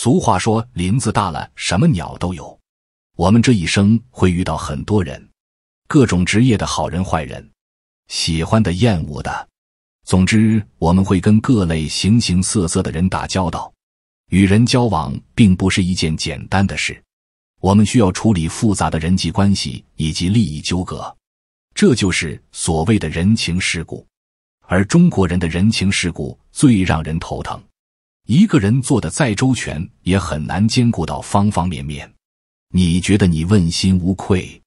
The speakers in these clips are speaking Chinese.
俗话说：“林子大了，什么鸟都有。”我们这一生会遇到很多人，各种职业的好人、坏人，喜欢的、厌恶的。总之，我们会跟各类形形色色的人打交道。与人交往并不是一件简单的事，我们需要处理复杂的人际关系以及利益纠葛。这就是所谓的人情世故，而中国人的人情世故最让人头疼。一个人做的再周全，也很难兼顾到方方面面。你觉得你问心无愧，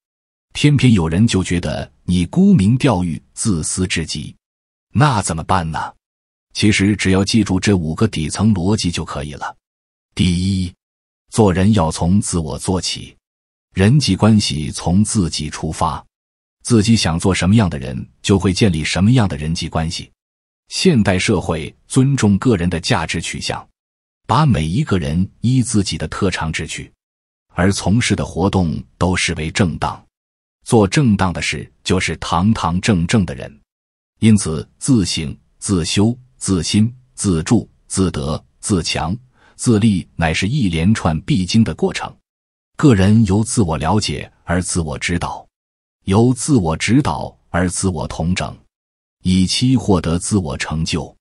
偏偏有人就觉得你沽名钓誉、自私至极，那怎么办呢？其实只要记住这五个底层逻辑就可以了。第一，做人要从自我做起，人际关系从自己出发，自己想做什么样的人，就会建立什么样的人际关系。现代社会尊重个人的价值取向，把每一个人依自己的特长之趣而从事的活动都视为正当。做正当的事就是堂堂正正的人，因此，自省、自修、自新、自助、自得、自强、自立乃是一连串必经的过程。个人由自我了解而自我指导，由自我指导而自我统整。以期获得自我成就，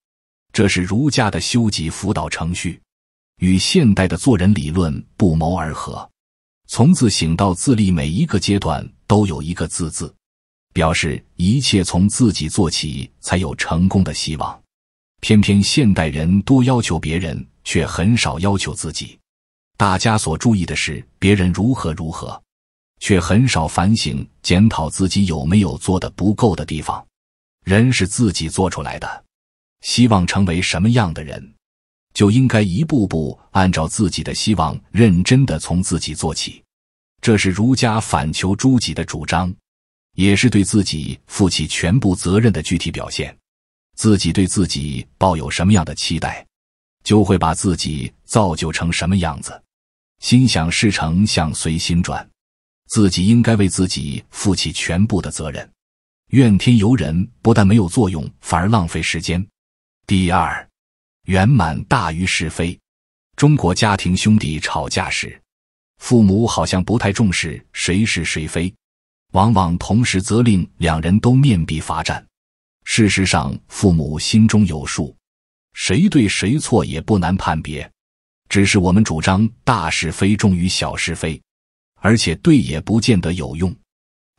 这是儒家的修己辅导程序，与现代的做人理论不谋而合。从自省到自立，每一个阶段都有一个“自”字，表示一切从自己做起，才有成功的希望。偏偏现代人多要求别人，却很少要求自己。大家所注意的是别人如何如何，却很少反省检讨自己有没有做的不够的地方。人是自己做出来的，希望成为什么样的人，就应该一步步按照自己的希望，认真的从自己做起。这是儒家反求诸己的主张，也是对自己负起全部责任的具体表现。自己对自己抱有什么样的期待，就会把自己造就成什么样子。心想事成，想随心转，自己应该为自己负起全部的责任。怨天尤人不但没有作用，反而浪费时间。第二，圆满大于是非。中国家庭兄弟吵架时，父母好像不太重视谁是谁非，往往同时责令两人都面壁罚站。事实上，父母心中有数，谁对谁错也不难判别。只是我们主张大是非重于小是非，而且对也不见得有用。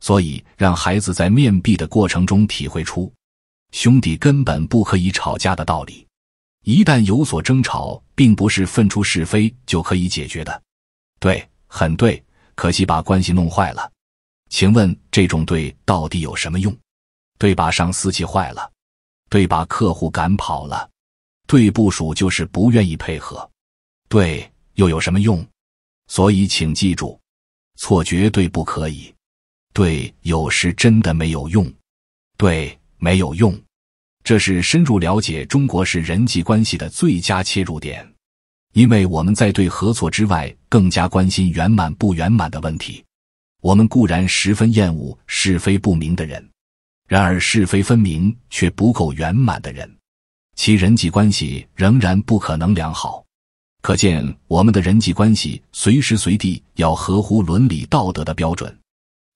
所以，让孩子在面壁的过程中体会出，兄弟根本不可以吵架的道理。一旦有所争吵，并不是分出是非就可以解决的。对，很对。可惜把关系弄坏了。请问这种对到底有什么用？对，把上司气坏了；对，把客户赶跑了；对，部署就是不愿意配合。对，又有什么用？所以，请记住，错绝对不可以。对，有时真的没有用，对，没有用。这是深入了解中国式人际关系的最佳切入点，因为我们在对合作之外，更加关心圆满不圆满的问题。我们固然十分厌恶是非不明的人，然而是非分明却不够圆满的人，其人际关系仍然不可能良好。可见，我们的人际关系随时随地要合乎伦理道德的标准。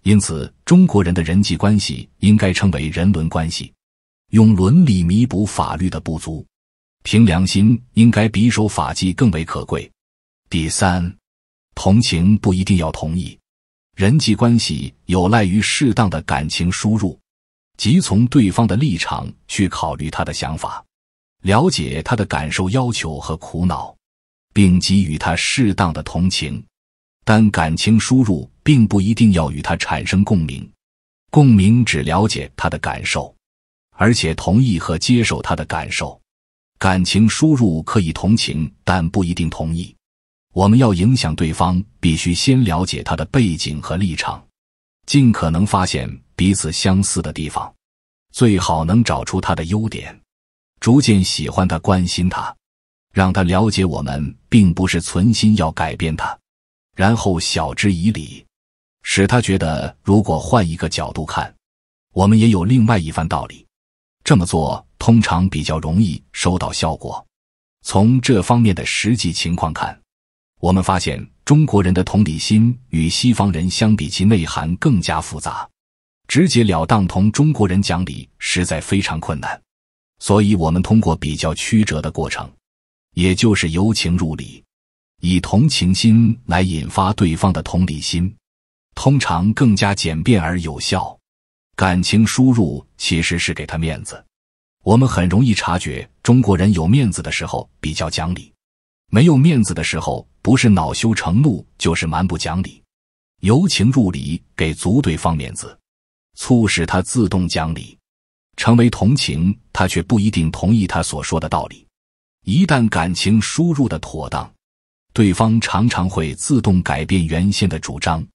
因此，中国人的人际关系应该称为人伦关系，用伦理弥补法律的不足，凭良心应该比守法纪更为可贵。第三，同情不一定要同意，人际关系有赖于适当的感情输入，即从对方的立场去考虑他的想法，了解他的感受、要求和苦恼，并给予他适当的同情，但感情输入。并不一定要与他产生共鸣，共鸣只了解他的感受，而且同意和接受他的感受。感情输入可以同情，但不一定同意。我们要影响对方，必须先了解他的背景和立场，尽可能发现彼此相似的地方，最好能找出他的优点，逐渐喜欢他、关心他，让他了解我们并不是存心要改变他，然后晓之以理。使他觉得，如果换一个角度看，我们也有另外一番道理。这么做通常比较容易收到效果。从这方面的实际情况看，我们发现中国人的同理心与西方人相比，其内涵更加复杂。直截了当同中国人讲理，实在非常困难。所以，我们通过比较曲折的过程，也就是由情入理，以同情心来引发对方的同理心。通常更加简便而有效。感情输入其实是给他面子。我们很容易察觉，中国人有面子的时候比较讲理，没有面子的时候不是恼羞成怒就是蛮不讲理。由情入理，给足对方面子，促使他自动讲理，成为同情他却不一定同意他所说的道理。一旦感情输入的妥当，对方常常会自动改变原先的主张。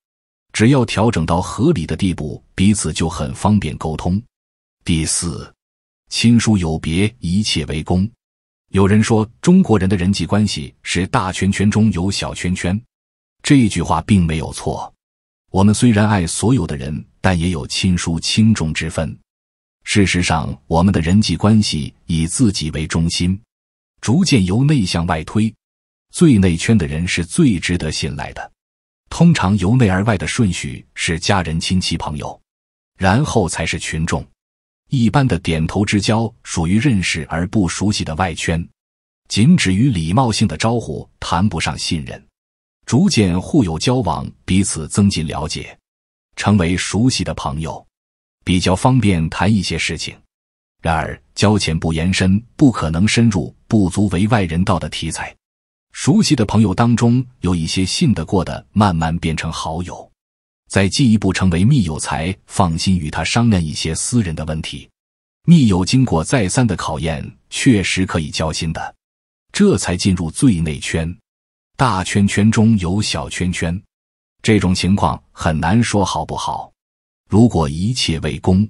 只要调整到合理的地步，彼此就很方便沟通。第四，亲疏有别，一切为公。有人说，中国人的人际关系是大圈圈中有小圈圈，这句话并没有错。我们虽然爱所有的人，但也有亲疏轻重之分。事实上，我们的人际关系以自己为中心，逐渐由内向外推。最内圈的人是最值得信赖的。通常由内而外的顺序是家人、亲戚、朋友，然后才是群众。一般的点头之交属于认识而不熟悉的外圈，仅止于礼貌性的招呼，谈不上信任。逐渐互有交往，彼此增进了解，成为熟悉的朋友，比较方便谈一些事情。然而，交浅不言深，不可能深入不足为外人道的题材。熟悉的朋友当中有一些信得过的，慢慢变成好友，再进一步成为密友才放心与他商量一些私人的问题。密友经过再三的考验，确实可以交心的，这才进入最内圈。大圈圈中有小圈圈，这种情况很难说好不好。如果一切为公，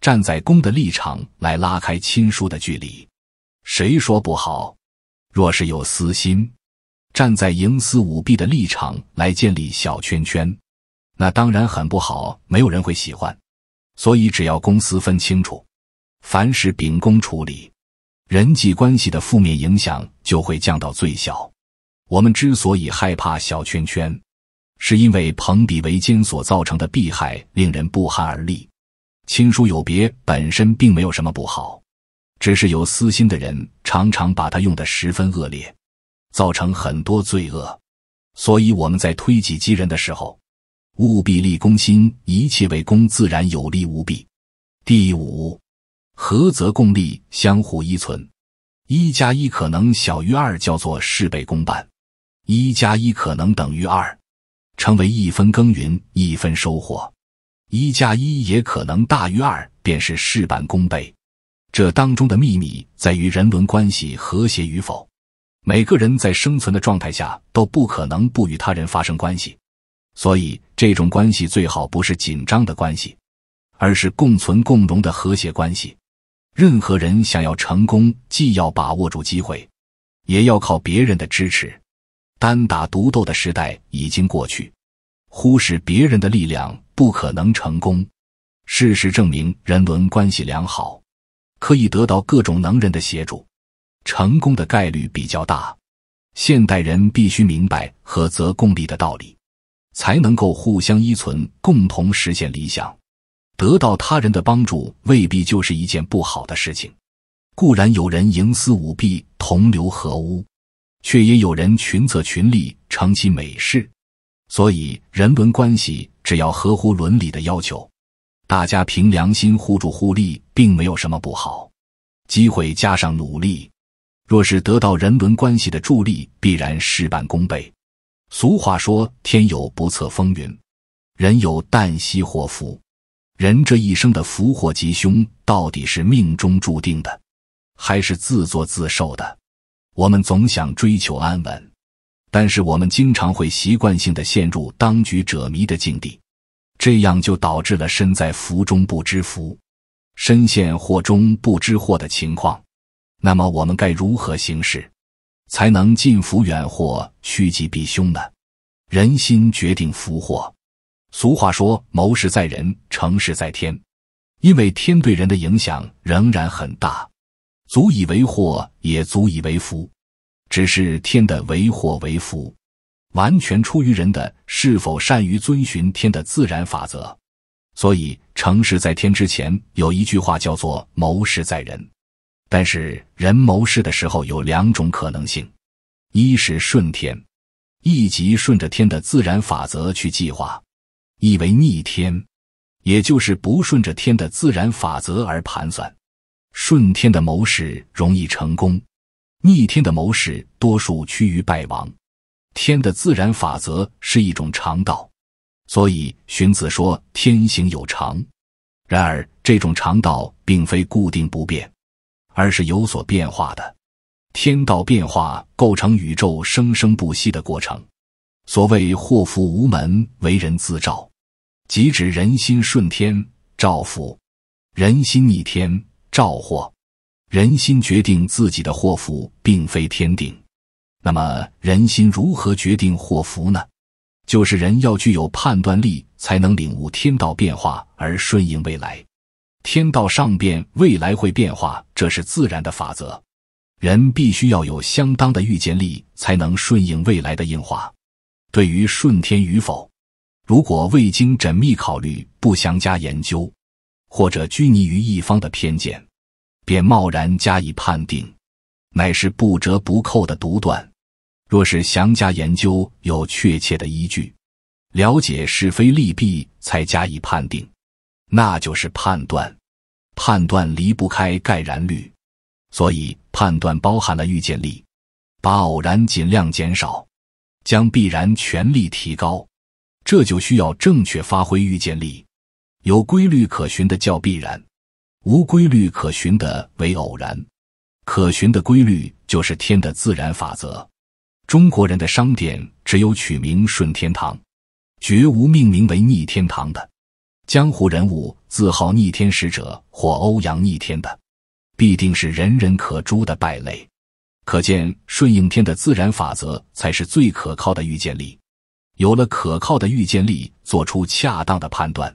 站在公的立场来拉开亲疏的距离，谁说不好？若是有私心，站在营私舞弊的立场来建立小圈圈，那当然很不好，没有人会喜欢。所以只要公私分清楚，凡事秉公处理，人际关系的负面影响就会降到最小。我们之所以害怕小圈圈，是因为朋比为奸所造成的弊害，令人不寒而栗。亲疏有别本身并没有什么不好。只是有私心的人，常常把它用得十分恶劣，造成很多罪恶。所以我们在推己及人的时候，务必立公心，一切为公，自然有利无弊。第五，合则共利，相互依存，一加一可能小于二，叫做事倍功半；一加一可能等于二，成为一分耕耘一分收获；一加一也可能大于二，便是事半功倍。这当中的秘密在于人伦关系和谐与否。每个人在生存的状态下都不可能不与他人发生关系，所以这种关系最好不是紧张的关系，而是共存共荣的和谐关系。任何人想要成功，既要把握住机会，也要靠别人的支持。单打独斗的时代已经过去，忽视别人的力量不可能成功。事实证明，人伦关系良好。可以得到各种能人的协助，成功的概率比较大。现代人必须明白和则共利的道理，才能够互相依存，共同实现理想。得到他人的帮助未必就是一件不好的事情。固然有人营私舞弊，同流合污，却也有人群策群力，成其美事。所以，人伦关系只要合乎伦理的要求。大家凭良心互助互利，并没有什么不好。机会加上努力，若是得到人伦关系的助力，必然事半功倍。俗话说：“天有不测风云，人有旦夕祸福。”人这一生的福祸吉凶，到底是命中注定的，还是自作自受的？我们总想追求安稳，但是我们经常会习惯性的陷入当局者迷的境地。这样就导致了身在福中不知福，身陷祸中不知祸的情况。那么我们该如何行事，才能近福远祸，趋吉避凶呢？人心决定福祸。俗话说，谋事在人，成事在天。因为天对人的影响仍然很大，足以为祸，也足以为福，只是天的为祸为福。完全出于人的是否善于遵循天的自然法则，所以成事在天之前有一句话叫做“谋事在人”，但是人谋事的时候有两种可能性：一是顺天，即顺着天的自然法则去计划；意为逆天，也就是不顺着天的自然法则而盘算。顺天的谋士容易成功，逆天的谋士多数趋于败亡。天的自然法则是一种常道，所以荀子说“天行有常”。然而，这种常道并非固定不变，而是有所变化的。天道变化构成宇宙生生不息的过程。所谓“祸福无门，为人自照”，即指人心顺天照福，人心逆天照祸。人心决定自己的祸福，并非天定。那么人心如何决定祸福呢？就是人要具有判断力，才能领悟天道变化而顺应未来。天道上变，未来会变化，这是自然的法则。人必须要有相当的预见力，才能顺应未来的演化。对于顺天与否，如果未经缜密考虑，不详加研究，或者拘泥于一方的偏见，便贸然加以判定，乃是不折不扣的独断。若是详加研究，有确切的依据，了解是非利弊，才加以判定，那就是判断。判断离不开概然率，所以判断包含了预见力，把偶然尽量减少，将必然全力提高，这就需要正确发挥预见力。有规律可循的叫必然，无规律可循的为偶然。可循的规律就是天的自然法则。中国人的商店只有取名顺天堂，绝无命名为逆天堂的。江湖人物自号逆天使者或欧阳逆天的，必定是人人可诛的败类。可见顺应天的自然法则才是最可靠的预见力。有了可靠的预见力，做出恰当的判断，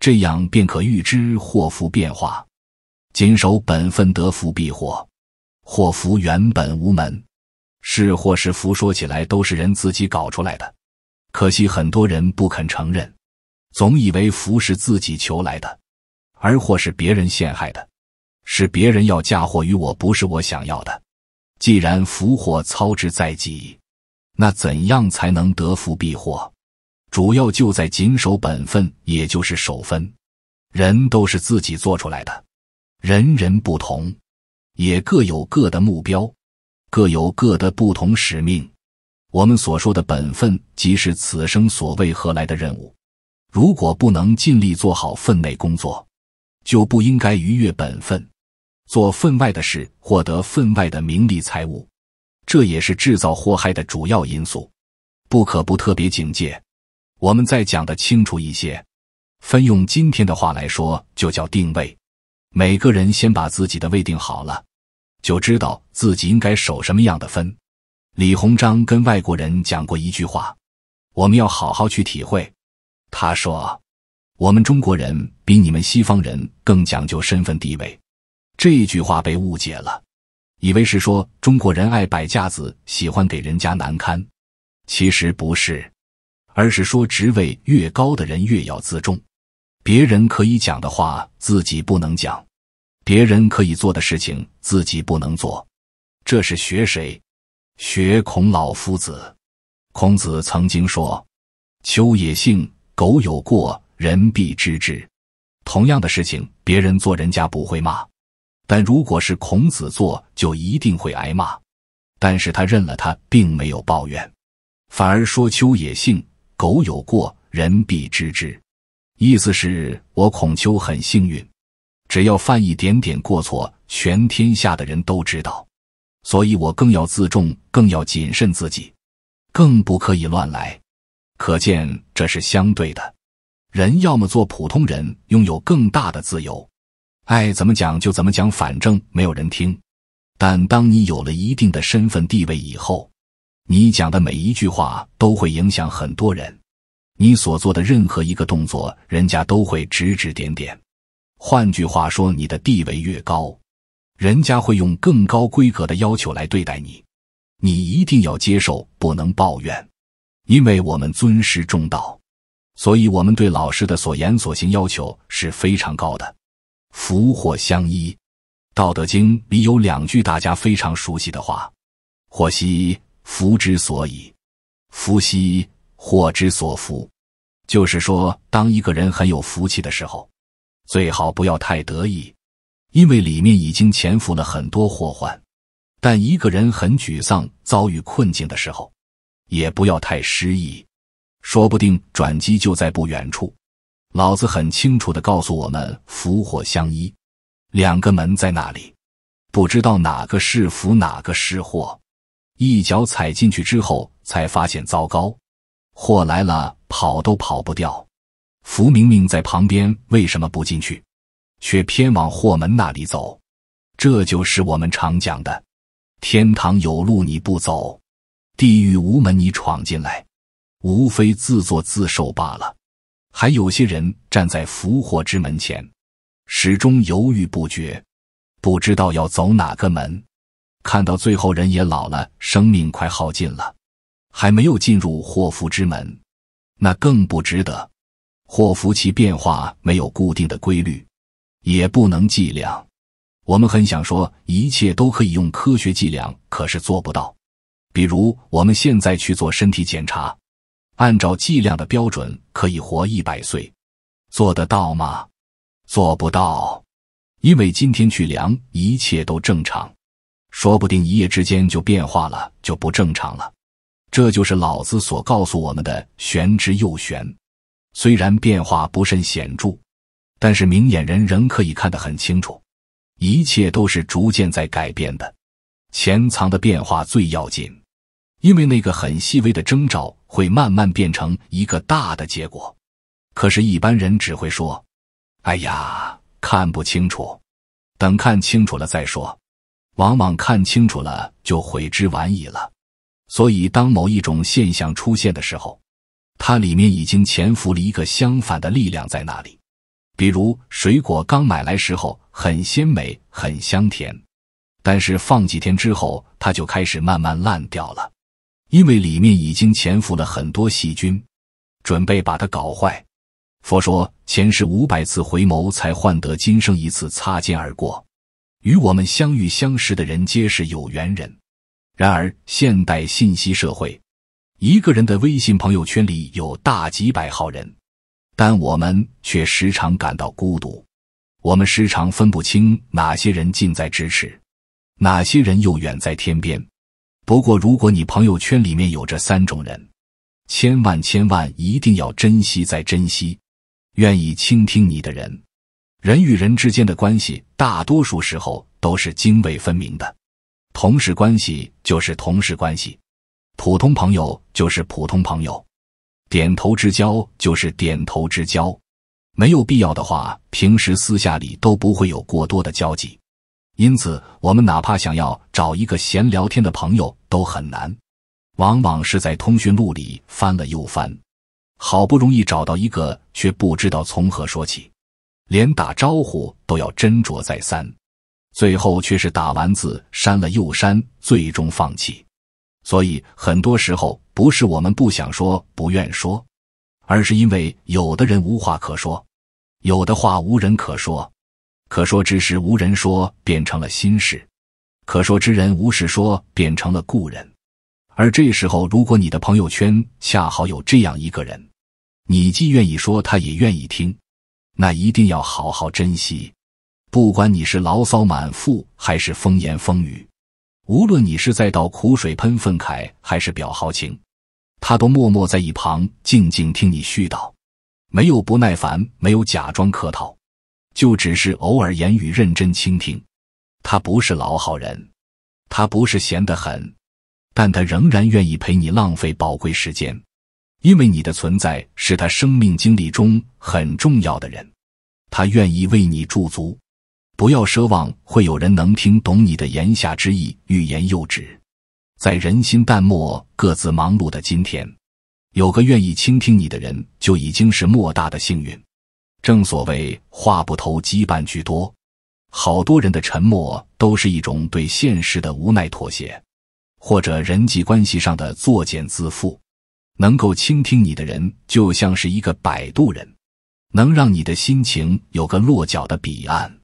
这样便可预知祸福变化。谨守本分得福避祸，祸福原本无门。是祸是福，说起来都是人自己搞出来的。可惜很多人不肯承认，总以为福是自己求来的，而祸是别人陷害的，是别人要嫁祸于我，不是我想要的。既然福祸操之在己，那怎样才能得福避祸？主要就在谨守本分，也就是守分。人都是自己做出来的，人人不同，也各有各的目标。各有各的不同使命，我们所说的本分，即是此生所谓何来的任务。如果不能尽力做好分内工作，就不应该逾越本分，做分外的事，获得分外的名利财物。这也是制造祸害的主要因素，不可不特别警戒。我们再讲的清楚一些，分用今天的话来说，就叫定位。每个人先把自己的位定好了。就知道自己应该守什么样的分。李鸿章跟外国人讲过一句话，我们要好好去体会。他说：“我们中国人比你们西方人更讲究身份地位。”这一句话被误解了，以为是说中国人爱摆架子，喜欢给人家难堪。其实不是，而是说职位越高的人越要自重，别人可以讲的话，自己不能讲。别人可以做的事情，自己不能做，这是学谁？学孔老夫子。孔子曾经说：“秋也幸，苟有过，人必知之。”同样的事情，别人做人家不会骂，但如果是孔子做，就一定会挨骂。但是他认了，他并没有抱怨，反而说：“秋也幸，苟有过，人必知之。”意思是，我孔丘很幸运。只要犯一点点过错，全天下的人都知道，所以我更要自重，更要谨慎自己，更不可以乱来。可见这是相对的，人要么做普通人，拥有更大的自由，爱怎么讲就怎么讲，反正没有人听；但当你有了一定的身份地位以后，你讲的每一句话都会影响很多人，你所做的任何一个动作，人家都会指指点点。换句话说，你的地位越高，人家会用更高规格的要求来对待你。你一定要接受，不能抱怨，因为我们尊师重道，所以我们对老师的所言所行要求是非常高的。福祸相依，《道德经》里有两句大家非常熟悉的话：“祸兮福之所以，福兮祸之所伏。”就是说，当一个人很有福气的时候。最好不要太得意，因为里面已经潜伏了很多祸患。但一个人很沮丧、遭遇困境的时候，也不要太失意，说不定转机就在不远处。老子很清楚的告诉我们：福祸相依，两个门在那里，不知道哪个是福，哪个是祸。一脚踩进去之后，才发现糟糕，祸来了，跑都跑不掉。福明明在旁边为什么不进去，却偏往祸门那里走？这就是我们常讲的：天堂有路你不走，地狱无门你闯进来，无非自作自受罢了。还有些人站在福祸之门前，始终犹豫不决，不知道要走哪个门。看到最后，人也老了，生命快耗尽了，还没有进入祸福之门，那更不值得。祸福其变化没有固定的规律，也不能计量。我们很想说一切都可以用科学计量，可是做不到。比如我们现在去做身体检查，按照计量的标准可以活一百岁，做得到吗？做不到，因为今天去量一切都正常，说不定一夜之间就变化了，就不正常了。这就是老子所告诉我们的玄之又玄。虽然变化不甚显著，但是明眼人仍可以看得很清楚，一切都是逐渐在改变的。潜藏的变化最要紧，因为那个很细微的征兆会慢慢变成一个大的结果。可是，一般人只会说：“哎呀，看不清楚，等看清楚了再说。”往往看清楚了就悔之晚矣了。所以，当某一种现象出现的时候，它里面已经潜伏了一个相反的力量在那里，比如水果刚买来时候很鲜美、很香甜，但是放几天之后，它就开始慢慢烂掉了，因为里面已经潜伏了很多细菌，准备把它搞坏。佛说前世五百次回眸才换得今生一次擦肩而过，与我们相遇相识的人皆是有缘人。然而现代信息社会。一个人的微信朋友圈里有大几百号人，但我们却时常感到孤独。我们时常分不清哪些人近在咫尺，哪些人又远在天边。不过，如果你朋友圈里面有这三种人，千万千万一定要珍惜再珍惜。愿意倾听你的人，人与人之间的关系大多数时候都是泾渭分明的，同事关系就是同事关系。普通朋友就是普通朋友，点头之交就是点头之交，没有必要的话，平时私下里都不会有过多的交集。因此，我们哪怕想要找一个闲聊天的朋友都很难，往往是在通讯录里翻了又翻，好不容易找到一个，却不知道从何说起，连打招呼都要斟酌再三，最后却是打完字删了又删，最终放弃。所以，很多时候不是我们不想说、不愿说，而是因为有的人无话可说，有的话无人可说，可说之时无人说，变成了心事；可说之人无事说，变成了故人。而这时候，如果你的朋友圈恰好有这样一个人，你既愿意说，他也愿意听，那一定要好好珍惜。不管你是牢骚满腹，还是风言风语。无论你是在倒苦水、喷愤慨，还是表豪情，他都默默在一旁静静听你絮叨，没有不耐烦，没有假装客套，就只是偶尔言语认真倾听。他不是老好人，他不是闲得很，但他仍然愿意陪你浪费宝贵时间，因为你的存在是他生命经历中很重要的人，他愿意为你驻足。不要奢望会有人能听懂你的言下之意，欲言又止。在人心淡漠、各自忙碌的今天，有个愿意倾听你的人就已经是莫大的幸运。正所谓话不投机半句多，好多人的沉默都是一种对现实的无奈妥协，或者人际关系上的作茧自缚。能够倾听你的人，就像是一个摆渡人，能让你的心情有个落脚的彼岸。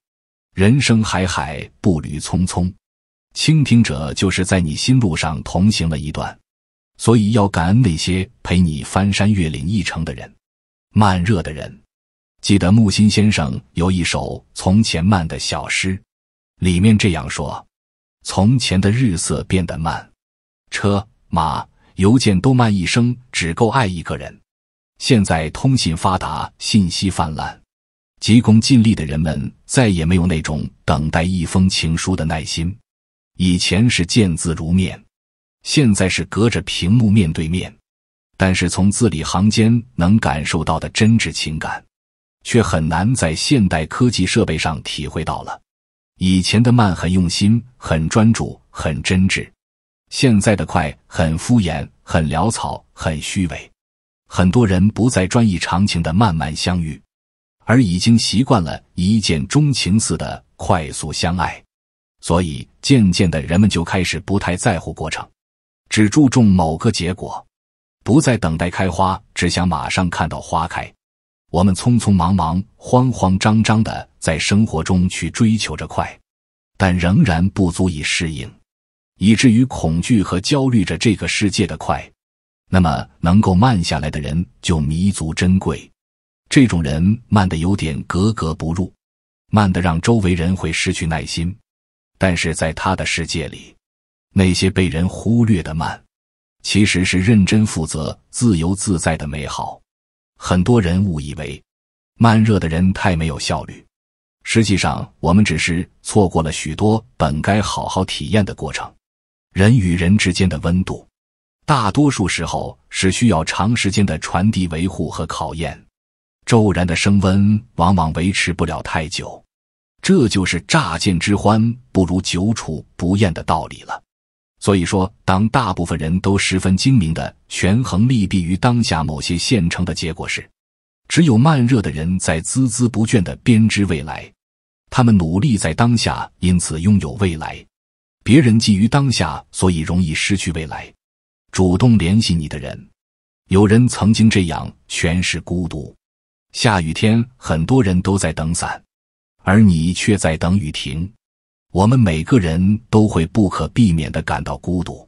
人生海海，步履匆匆，倾听者就是在你心路上同行了一段，所以要感恩那些陪你翻山越岭一程的人。慢热的人，记得木心先生有一首《从前慢》的小诗，里面这样说：“从前的日色变得慢，车马邮件都慢，一生只够爱一个人。”现在通信发达，信息泛滥。急功近利的人们再也没有那种等待一封情书的耐心，以前是见字如面，现在是隔着屏幕面对面，但是从字里行间能感受到的真挚情感，却很难在现代科技设备上体会到了。以前的慢很用心、很专注、很真挚，现在的快很敷衍、很潦草、很虚伪。很多人不再专一长情的慢慢相遇。而已经习惯了一见钟情似的快速相爱，所以渐渐的人们就开始不太在乎过程，只注重某个结果，不再等待开花，只想马上看到花开。我们匆匆忙忙、慌慌张张的在生活中去追求着快，但仍然不足以适应，以至于恐惧和焦虑着这个世界的快。那么，能够慢下来的人就弥足珍贵。这种人慢得有点格格不入，慢得让周围人会失去耐心。但是在他的世界里，那些被人忽略的慢，其实是认真负责、自由自在的美好。很多人误以为慢热的人太没有效率，实际上我们只是错过了许多本该好好体验的过程。人与人之间的温度，大多数时候是需要长时间的传递、维护和考验。骤然的升温往往维持不了太久，这就是乍见之欢不如久处不厌的道理了。所以说，当大部分人都十分精明的权衡利弊于当下，某些现成的结果时，只有慢热的人在孜孜不倦的编织未来。他们努力在当下，因此拥有未来。别人基于当下，所以容易失去未来。主动联系你的人，有人曾经这样诠释孤独。下雨天，很多人都在等伞，而你却在等雨停。我们每个人都会不可避免的感到孤独，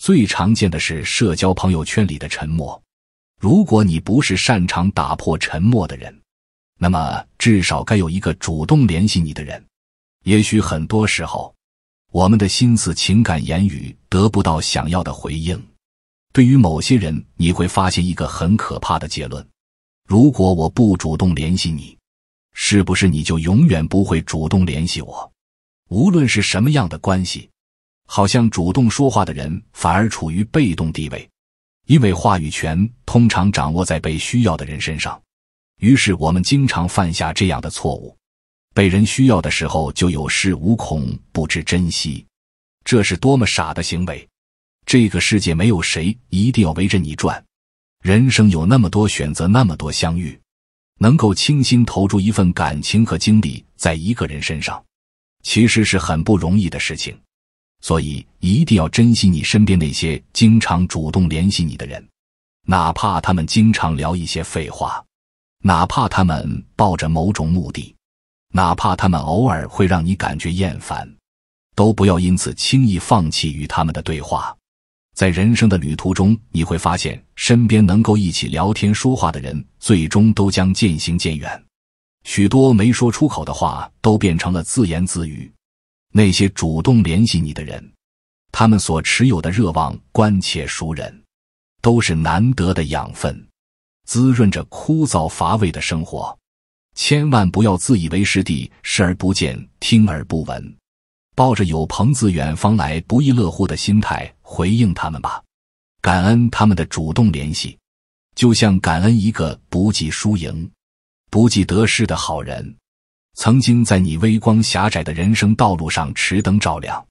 最常见的是社交朋友圈里的沉默。如果你不是擅长打破沉默的人，那么至少该有一个主动联系你的人。也许很多时候，我们的心思、情感、言语得不到想要的回应。对于某些人，你会发现一个很可怕的结论。如果我不主动联系你，是不是你就永远不会主动联系我？无论是什么样的关系，好像主动说话的人反而处于被动地位，因为话语权通常掌握在被需要的人身上。于是我们经常犯下这样的错误：被人需要的时候就有恃无恐，不知珍惜，这是多么傻的行为！这个世界没有谁一定要围着你转。人生有那么多选择，那么多相遇，能够倾心投注一份感情和精力在一个人身上，其实是很不容易的事情。所以，一定要珍惜你身边那些经常主动联系你的人，哪怕他们经常聊一些废话，哪怕他们抱着某种目的，哪怕他们偶尔会让你感觉厌烦，都不要因此轻易放弃与他们的对话。在人生的旅途中，你会发现身边能够一起聊天说话的人，最终都将渐行渐远。许多没说出口的话，都变成了自言自语。那些主动联系你的人，他们所持有的热望、关切、熟人，都是难得的养分，滋润着枯燥乏味的生活。千万不要自以为是地视而不见、听而不闻。抱着有朋自远方来不亦乐乎的心态回应他们吧，感恩他们的主动联系，就像感恩一个不计输赢、不计得失的好人，曾经在你微光狭窄的人生道路上持灯照亮。